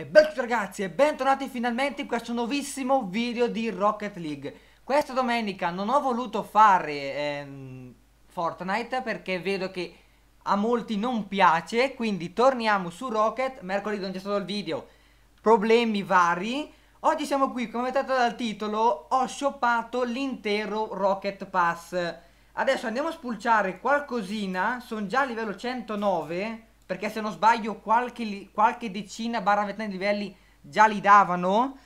E bel ciao ragazzi e bentornati finalmente in questo nuovissimo video di Rocket League Questa domenica non ho voluto fare ehm, Fortnite perché vedo che a molti non piace Quindi torniamo su Rocket, mercoledì non c'è stato il video Problemi vari Oggi siamo qui, come vedete dal titolo, ho shoppato l'intero Rocket Pass Adesso andiamo a spulciare qualcosina, sono già a livello 109 perché se non sbaglio qualche, qualche decina barra ventina di livelli già li davano.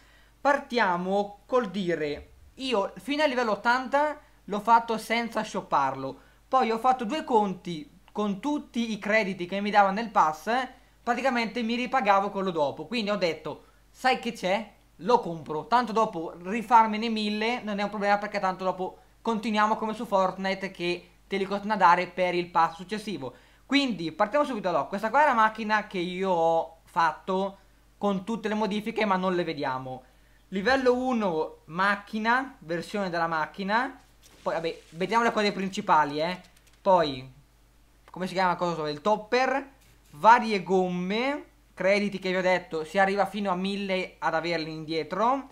Partiamo col dire, io fino al livello 80 l'ho fatto senza shopparlo, poi ho fatto due conti con tutti i crediti che mi dava nel pass, praticamente mi ripagavo quello dopo, quindi ho detto, sai che c'è? Lo compro, tanto dopo rifarmene mille non è un problema perché tanto dopo continuiamo come su Fortnite che te li continuano a dare per il pass successivo. Quindi partiamo subito da allora. Questa qua è la macchina che io ho fatto con tutte le modifiche ma non le vediamo. Livello 1 macchina, versione della macchina. Poi vabbè, vediamo le cose principali, eh. Poi come si chiama cosa il topper, varie gomme, crediti che vi ho detto, si arriva fino a 1000 ad averli indietro.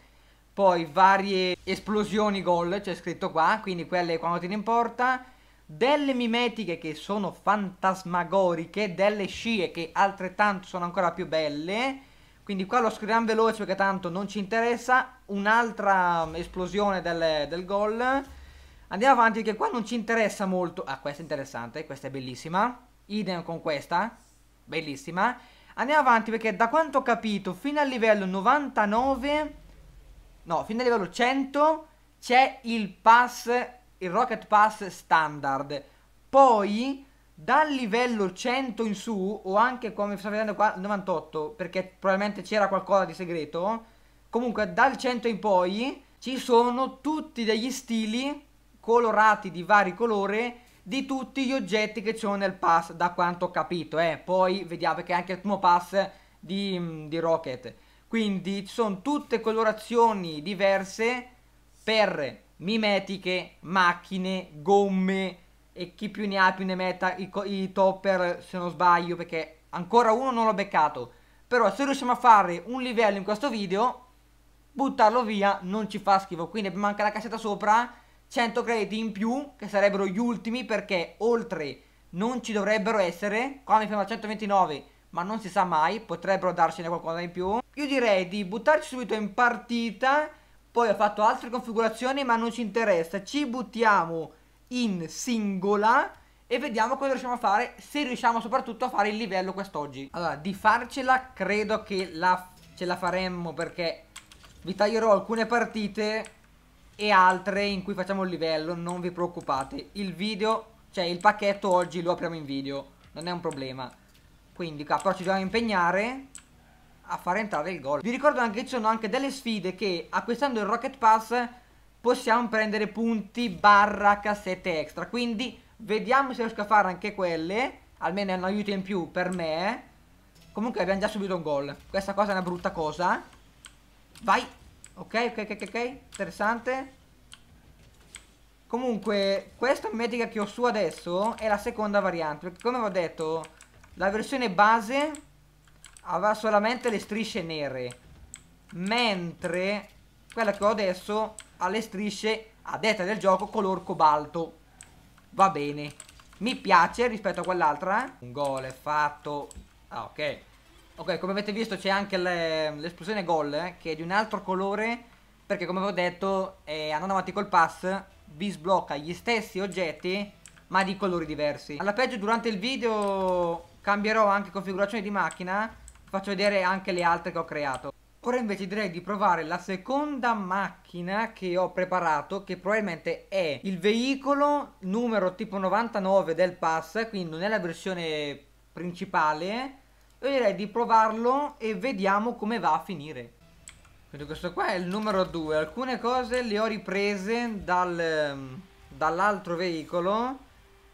Poi varie esplosioni gol, c'è scritto qua, quindi quelle quando ti importa delle mimetiche che sono fantasmagoriche, delle scie che altrettanto sono ancora più belle. Quindi qua lo scriviamo veloce perché tanto non ci interessa. Un'altra um, esplosione del, del gol. Andiamo avanti che qua non ci interessa molto. Ah, questa è interessante, questa è bellissima. Idem con questa, bellissima. Andiamo avanti perché da quanto ho capito fino al livello 99, no, fino al livello 100 c'è il pass il Rocket Pass standard. Poi dal livello 100 in su, o anche come sto vedendo qua, 98, perché probabilmente c'era qualcosa di segreto. Comunque dal 100 in poi ci sono tutti degli stili colorati di vari colori di tutti gli oggetti che ci sono nel pass, da quanto ho capito. Eh. Poi vediamo perché anche il primo pass di, di Rocket. Quindi ci sono tutte colorazioni diverse per mimetiche, macchine, gomme e chi più ne ha più ne metta, i, i topper se non sbaglio perché ancora uno non l'ho beccato. Però se riusciamo a fare un livello in questo video, buttarlo via non ci fa schifo. Quindi abbiamo anche la cassetta sopra, 100 crediti in più, che sarebbero gli ultimi perché oltre non ci dovrebbero essere. Qua mi fermo a 129, ma non si sa mai, potrebbero darcene qualcosa in più. Io direi di buttarci subito in partita poi ho fatto altre configurazioni ma non ci interessa. Ci buttiamo in singola e vediamo cosa riusciamo a fare. Se riusciamo soprattutto a fare il livello quest'oggi. Allora, di farcela credo che la, ce la faremmo perché vi taglierò alcune partite e altre in cui facciamo il livello. Non vi preoccupate. Il video, cioè il pacchetto oggi lo apriamo in video. Non è un problema. Quindi qua però ci dobbiamo impegnare a far entrare il gol. Vi ricordo anche che ci sono anche delle sfide che acquistando il Rocket Pass possiamo prendere punti barra cassette extra. Quindi vediamo se riesco a fare anche quelle. Almeno è un aiuto in più per me. Comunque abbiamo già subito un gol. Questa cosa è una brutta cosa. Vai. Ok, ok, ok, ok. Interessante. Comunque, questa medica che ho su adesso è la seconda variante. Perché come vi ho detto, la versione base aveva solamente le strisce nere mentre quella che ho adesso ha le strisce a detta del gioco color cobalto va bene mi piace rispetto a quell'altra eh? un gol è fatto ah ok ok come avete visto c'è anche l'esplosione gol eh, che è di un altro colore perché come avevo detto eh, andando avanti col pass vi sblocca gli stessi oggetti ma di colori diversi alla peggio durante il video cambierò anche configurazione di macchina faccio vedere anche le altre che ho creato. Ora invece direi di provare la seconda macchina che ho preparato che probabilmente è il veicolo numero tipo 99 del pass, quindi non è la versione principale. Io direi di provarlo e vediamo come va a finire. Quindi questo qua è il numero 2, alcune cose le ho riprese dal, dall'altro veicolo,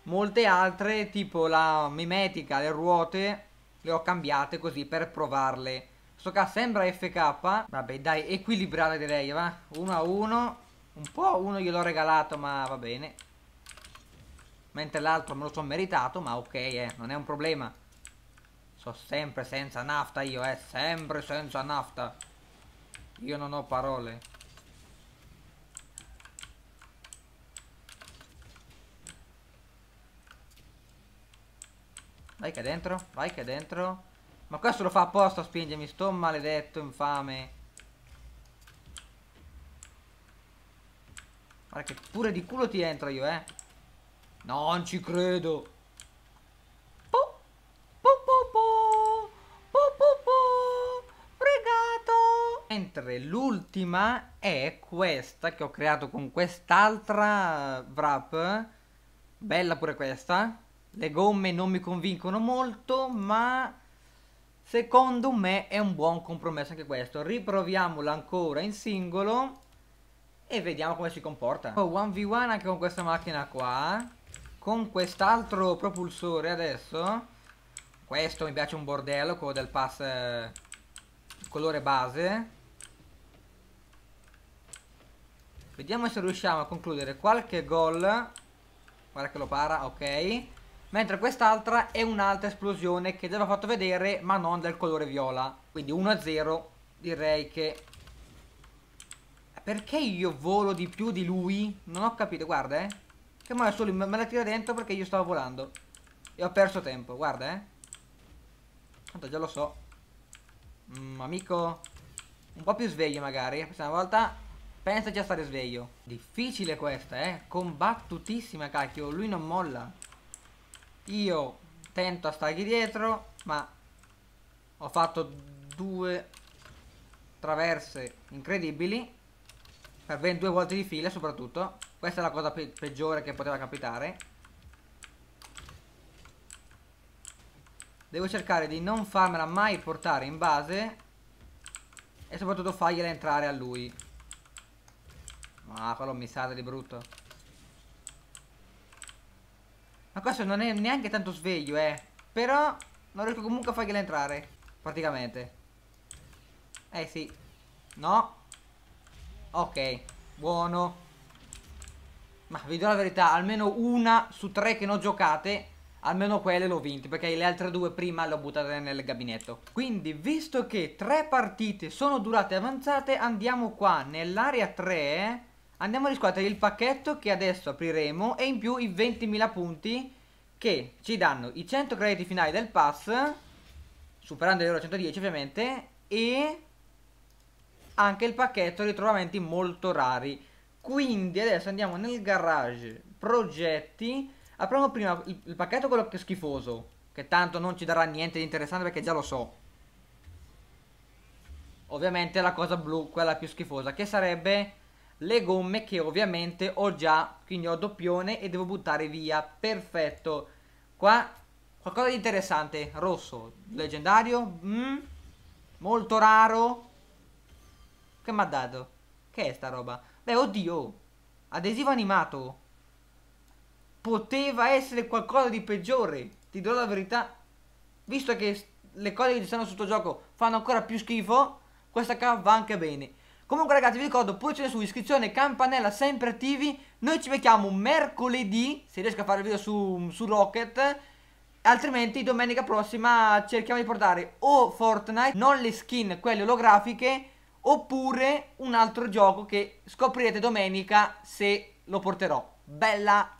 molte altre tipo la mimetica, le ruote le ho cambiate così per provarle. Questo qua sembra FK, vabbè dai, equilibrare direi, va? Uno a uno, un po' uno gliel'ho regalato ma va bene. Mentre l'altro me lo sono meritato, ma ok, eh, non è un problema. So sempre senza nafta io, eh, sempre senza nafta. Io non ho parole. Vai che è dentro, vai che è dentro. Ma questo lo fa apposta a spingermi, sto maledetto infame. Guarda che pure di culo ti entro io, eh. non ci credo. Po, po, po, po, po, po, po. Fregato. Mentre l'ultima è questa che ho creato con quest'altra wrap. Bella pure questa. Le gomme non mi convincono molto, ma secondo me è un buon compromesso anche questo. Riproviamola ancora in singolo e vediamo come si comporta. 1v1 anche con questa macchina qua, con quest'altro propulsore adesso. Questo mi piace un bordello, quello del pass eh, colore base. Vediamo se riusciamo a concludere qualche gol. Guarda che lo para, ok mentre quest'altra è un'altra esplosione che aveva fatto vedere ma non del colore viola. Quindi 1-0 direi che... Perché io volo di più di lui? Non ho capito, guarda eh. Che mo' solo me la tira dentro perché io stavo volando. E ho perso tempo, guarda eh. Tanto già lo so. Mm, amico, un po' più sveglio magari. La prossima volta pensa già a stare sveglio. Difficile questa, eh. Combattutissima, cacchio. Lui non molla. Io tento a stargli dietro, ma ho fatto due traverse incredibili per ben due volte di fila soprattutto. Questa è la cosa pe peggiore che poteva capitare. Devo cercare di non farmela mai portare in base e soprattutto fargliela entrare a lui. Ma quello mi sale di brutto. Ma questo non è neanche tanto sveglio, eh. Però non riesco comunque a fargliela entrare. Praticamente. Eh sì. No. Ok. Buono. Ma vi do la verità, almeno una su tre che ne ho giocate Almeno quelle l'ho vinte, perché le altre due prima le ho buttate nel gabinetto Quindi visto che tre partite sono durate avanzate Andiamo qua nell'area 3 andiamo a riscuotere il pacchetto che adesso apriremo e in più i 20.000 punti che ci danno i 100 crediti finali del pass, superando l'euro 110 ovviamente, e anche il pacchetto ritrovamenti molto rari. Quindi adesso andiamo nel garage progetti, apriamo prima il, il pacchetto quello che è schifoso, che tanto non ci darà niente di interessante perché già lo so. Ovviamente la cosa blu, quella più schifosa, che sarebbe le gomme che ovviamente ho già, quindi ho doppione e devo buttare via, perfetto. Qua qualcosa di interessante, rosso, leggendario, mm, molto raro. Che mi ha dato? Che è sta roba? Beh, oddio, adesivo animato. Poteva essere qualcosa di peggiore, ti do la verità. Visto che le cose che ci stanno sotto gioco fanno ancora più schifo, questa qua va anche bene. Comunque ragazzi vi ricordo pulcione su, iscrizione, campanella sempre attivi Noi ci becchiamo mercoledì Se riesco a fare il video su, su Rocket Altrimenti domenica prossima cerchiamo di portare o Fortnite, non le skin, quelle olografiche, oppure un altro gioco che scoprirete domenica se lo porterò. Bella!